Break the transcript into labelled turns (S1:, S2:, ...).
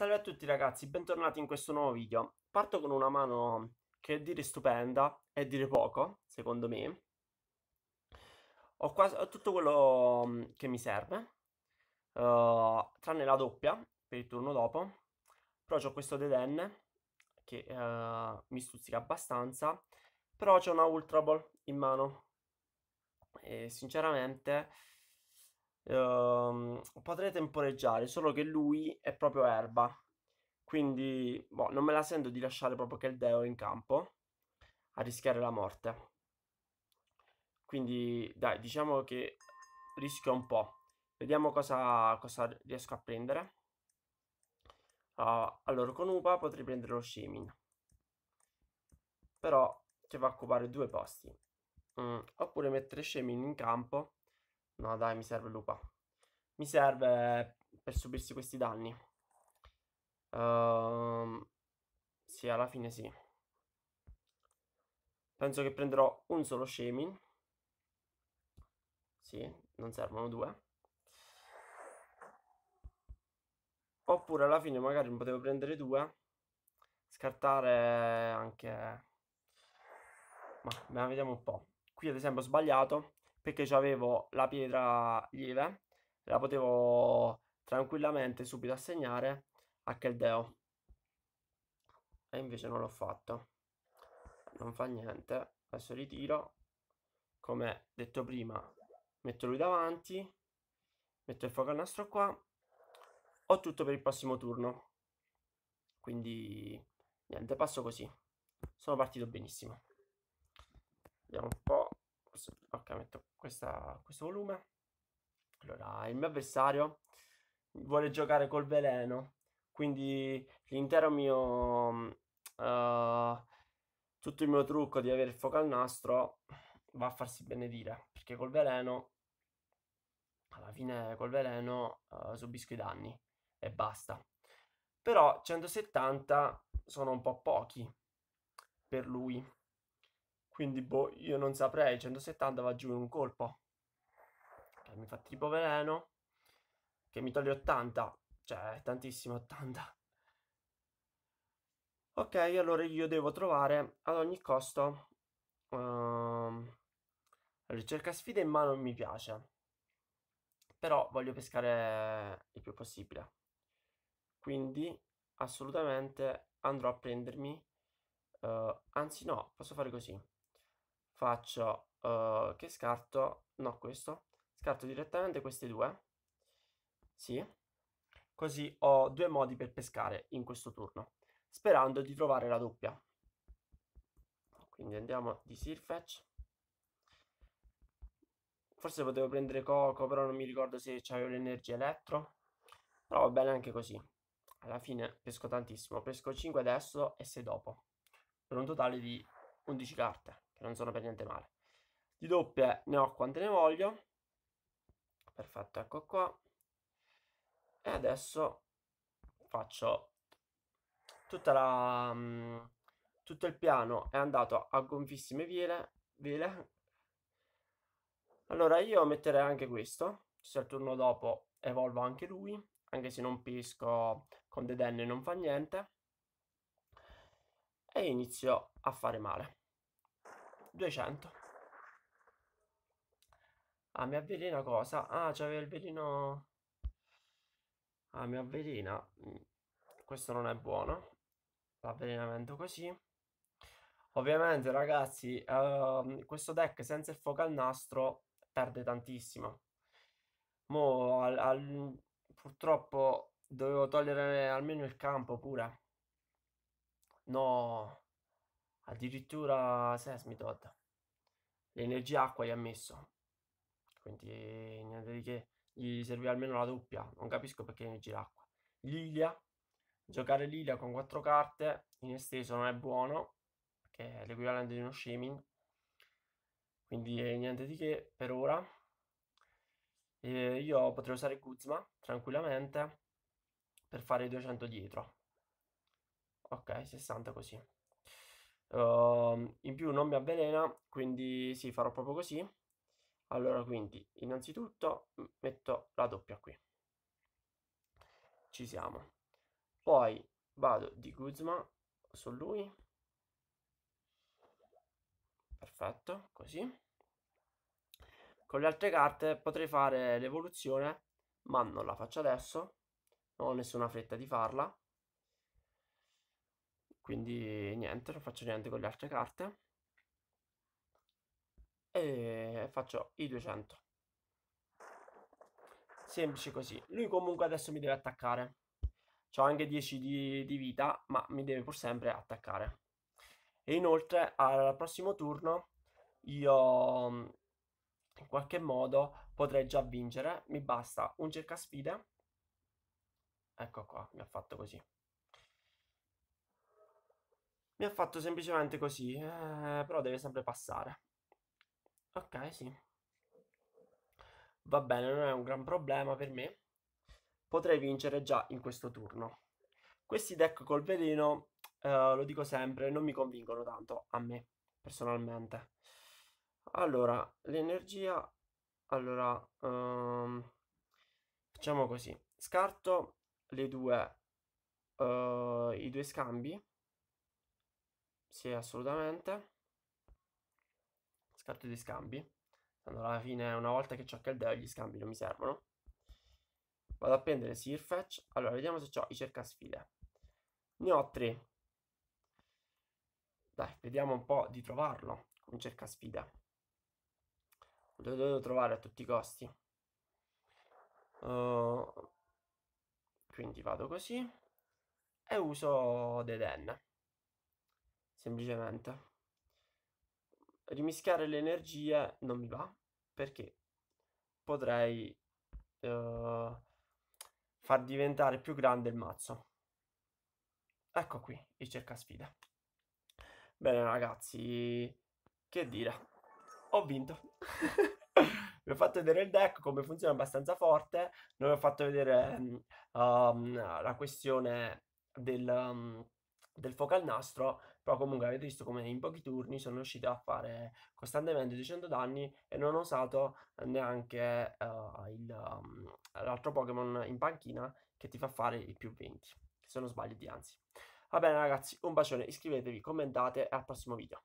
S1: Salve a tutti ragazzi, bentornati in questo nuovo video. Parto con una mano che dire stupenda è dire poco, secondo me. Ho, quasi, ho tutto quello mm, che mi serve, uh, tranne la doppia per il turno dopo, però ho questo Deden che uh, mi stuzzica abbastanza, però c'è una Ultra Ball in mano e sinceramente ehm, potrei temporeggiare, solo che lui è proprio erba. Quindi boh, non me la sento di lasciare proprio che il Deo in campo a rischiare la morte. Quindi dai, diciamo che rischio un po'. Vediamo cosa, cosa riesco a prendere. Uh, allora, con Upa potrei prendere lo Shemin. Però che va a occupare due posti. Mm, oppure mettere Shemin in campo No, dai, mi serve Lupa. Mi serve per subirsi questi danni. Uh, sì, alla fine sì. Penso che prenderò un solo Shamin. Sì, non servono due. Oppure alla fine magari ne potevo prendere due. Scartare anche... Ma, ma vediamo un po'. Qui ad esempio ho sbagliato perché avevo la pietra lieve, la potevo tranquillamente subito assegnare a Keldeo. E invece non l'ho fatto. Non fa niente. Adesso ritiro. Come detto prima, metto lui davanti, metto il fuoco al nastro qua. Ho tutto per il prossimo turno. Quindi niente, passo così. Sono partito benissimo. Vediamo un po' corso. Ok, metto questa, questo volume. Allora, il mio avversario vuole giocare col veleno, quindi l'intero mio... Uh, tutto il mio trucco di avere il fuoco al nastro va a farsi benedire, perché col veleno, alla fine col veleno uh, subisco i danni e basta. Però 170 sono un po' pochi per lui. Quindi, boh, io non saprei. 170 va giù in un colpo. Che mi fa tipo veleno. Che mi toglie 80. Cioè, è tantissimo 80. Ok, allora io devo trovare ad ogni costo... Uh, ricerca sfida in mano mi piace. Però voglio pescare il più possibile. Quindi assolutamente andrò a prendermi... Uh, anzi no, posso fare così faccio uh, che scarto, no questo, scarto direttamente questi due, sì, così ho due modi per pescare in questo turno, sperando di trovare la doppia. Quindi andiamo di Sirfetch. Forse potevo prendere Coco, però non mi ricordo se c'avevo l'energia elettro. Però va bene anche così. Alla fine pesco tantissimo. Pesco 5 adesso e 6 dopo. Per un totale di 11 carte che non sono per niente male. Di doppie ne ho quante ne voglio. Perfetto, ecco qua. E adesso faccio tutta la... Mm, tutto il piano è andato a gonfissime vele, vele. Allora io metterei anche questo, se al turno dopo evolvo anche lui, anche se non pesco con The dedenne non fa niente. E inizio a fare male. 200 Ah mi avvelena cosa? Ah c'aveva il veleno Ah mi avvelena mm, Questo non è buono L'avvelenamento così Ovviamente ragazzi uh, Questo deck senza il fuoco al nastro Perde tantissimo Mo al, al, Purtroppo Dovevo togliere almeno il campo pure No addirittura Sesmitod l'energia acqua gli ha messo quindi niente di che gli serve almeno la doppia non capisco perché energia acqua Lilia giocare Lilia con quattro carte in esteso non è buono che è l'equivalente di uno shaming quindi eh, niente di che per ora eh, io potrei usare Kuzma tranquillamente per fare 200 dietro ok 60 così Uh, in più non mi avvelena, quindi sì, farò proprio così. Allora, quindi, innanzitutto metto la doppia qui. Ci siamo. Poi vado di Guzma su lui. Perfetto, così. Con le altre carte potrei fare l'evoluzione, ma non la faccio adesso. Non ho nessuna fretta di farla quindi niente non faccio niente con le altre carte e faccio i 200 semplice così lui comunque adesso mi deve attaccare ho anche 10 di, di, vita ma mi deve pur sempre attaccare e inoltre al prossimo turno io in qualche modo potrei già vincere mi basta un cerca sfide ecco qua mi ha fatto così mi ha fatto semplicemente così, eh, però deve sempre passare. Ok, sì. Va bene, non è un gran problema per me. Potrei vincere già in questo turno. Questi deck col veleno, eh, lo dico sempre, non mi convincono tanto a me, personalmente. Allora, l'energia... Allora, um, facciamo così. Scarto le due, uh, i due scambi sì, assolutamente. Scarto di scambi. Allora, alla fine, una volta che ho Caldeo, gli scambi non mi servono. Vado a prendere Sirfetch. Allora, vediamo se ho i cercasfide. Ne ho tre. Dai, vediamo un po' di trovarlo con cercasfida. Lo devo trovare a tutti i costi. Uh, quindi vado così. E uso Deden semplicemente. Rimischiare le energie non mi va perché potrei uh, far diventare più grande il mazzo. Ecco qui il cerca sfida. Bene ragazzi, che dire, ho vinto. vi ho fatto vedere il deck, come funziona abbastanza forte, non vi ho fatto vedere um, la questione del, um, del foco nastro, però comunque avete visto come in pochi turni sono riuscito a fare costantemente 200 danni e non ho usato neanche uh, il, um, l'altro Pokémon in panchina che ti fa fare i più 20. Se non sbaglio, di anzi. Va bene ragazzi, un bacione, iscrivetevi, commentate e al prossimo video.